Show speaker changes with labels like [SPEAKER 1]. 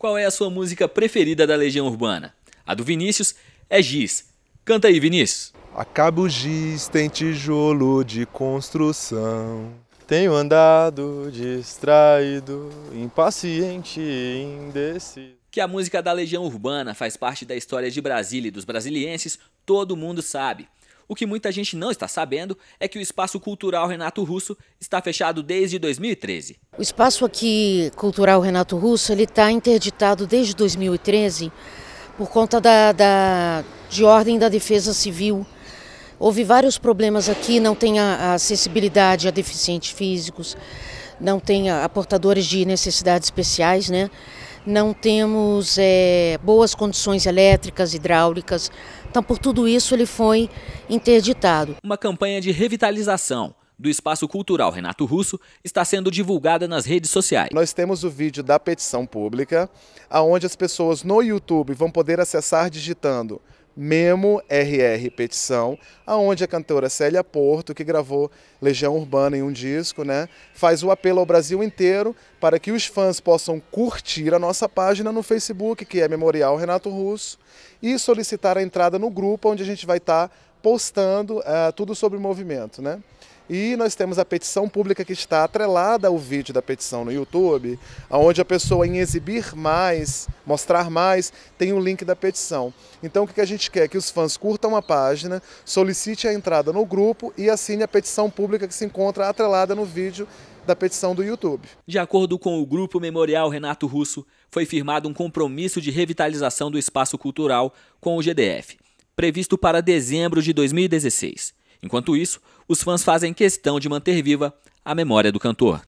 [SPEAKER 1] qual é a sua música preferida da Legião Urbana? A do Vinícius é Giz. Canta aí, Vinícius.
[SPEAKER 2] Acabo giz, tem tijolo de construção.
[SPEAKER 1] Tenho andado distraído, impaciente e indeciso. Que a música da Legião Urbana faz parte da história de Brasília e dos brasilienses, todo mundo sabe. O que muita gente não está sabendo é que o Espaço Cultural Renato Russo está fechado desde 2013.
[SPEAKER 3] O Espaço aqui Cultural Renato Russo ele está interditado desde 2013 por conta da, da, de ordem da Defesa Civil. Houve vários problemas aqui, não tem a, acessibilidade a deficientes físicos, não tem a, a portadores de necessidades especiais, né? não temos é, boas condições elétricas, hidráulicas. Então, por tudo isso, ele foi interditado.
[SPEAKER 1] Uma campanha de revitalização do Espaço Cultural Renato
[SPEAKER 2] Russo está sendo divulgada nas redes sociais. Nós temos o vídeo da petição pública, aonde as pessoas no YouTube vão poder acessar digitando Memo RR Petição, aonde a cantora Célia Porto, que gravou Legião Urbana em um disco, né, faz o apelo ao Brasil inteiro para que os fãs possam curtir a nossa página no Facebook, que é Memorial Renato Russo, e solicitar a entrada no grupo onde a gente vai estar tá postando uh, tudo sobre o movimento, né? E nós temos a petição pública que está atrelada ao vídeo da petição no YouTube, onde a pessoa em exibir mais, mostrar mais, tem o um link da petição. Então o que a gente quer? Que os fãs curtam a página, solicite a entrada no grupo e assine a petição pública que se encontra atrelada no vídeo da petição do YouTube.
[SPEAKER 1] De acordo com o Grupo Memorial Renato Russo, foi firmado um compromisso de revitalização do espaço cultural com o GDF, previsto para dezembro de 2016. Enquanto isso, os fãs fazem questão de manter viva a memória do cantor.